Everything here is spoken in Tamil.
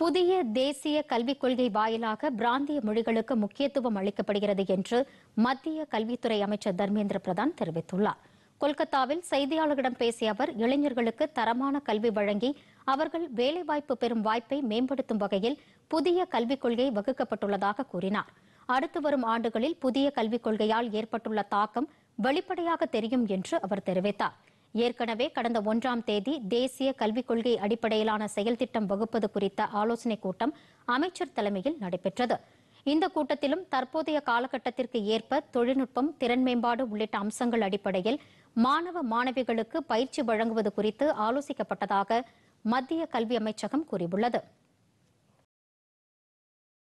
புதிய தேசிய கல்விக் கொள்கை வாயிலாக பிராந்திய மொழிகளுக்கு முக்கியத்துவம் அளிக்கப்படுகிறது என்று மத்திய கல்வித்துறை அமைச்சர் தர்மேந்திர பிரதான் தெரிவித்துள்ளார் கொல்கத்தாவில் செய்தியாளர்களிடம் பேசிய அவர் இளைஞர்களுக்கு தரமான கல்வி வழங்கி அவர்கள் வேலைவாய்ப்பு பெறும் வாய்ப்பை மேம்படுத்தும் வகையில் புதிய கல்விக் கொள்கை வகுக்கப்பட்டுள்ளதாக கூறினார் அடுத்து வரும் ஆண்டுகளில் புதிய கல்விக் கொள்கையால் ஏற்பட்டுள்ள தாக்கம் வெளிப்படையாக தெரியும் என்று அவர் தெரிவித்தார் ஏற்கனவே கடந்த ஒன்றாம் தேதி தேசிய கல்விக் கொள்கை அடிப்படையிலான செயல் திட்டம் வகுப்பது குறித்த ஆலோசனைக் கூட்டம் அமைச்சர் தலைமையில் நடைபெற்றது இந்த கூட்டத்திலும் தற்போதைய காலகட்டத்திற்கு ஏற்ப தொழில்நுட்பம் திறன் மேம்பாடு உள்ளிட்ட அம்சங்கள் அடிப்படையில் மாணவ மாணவிகளுக்கு பயிற்சி வழங்குவது குறித்து ஆலோசிக்கப்பட்டதாக மத்திய கல்வி அமைச்சகம் கூறியுள்ளது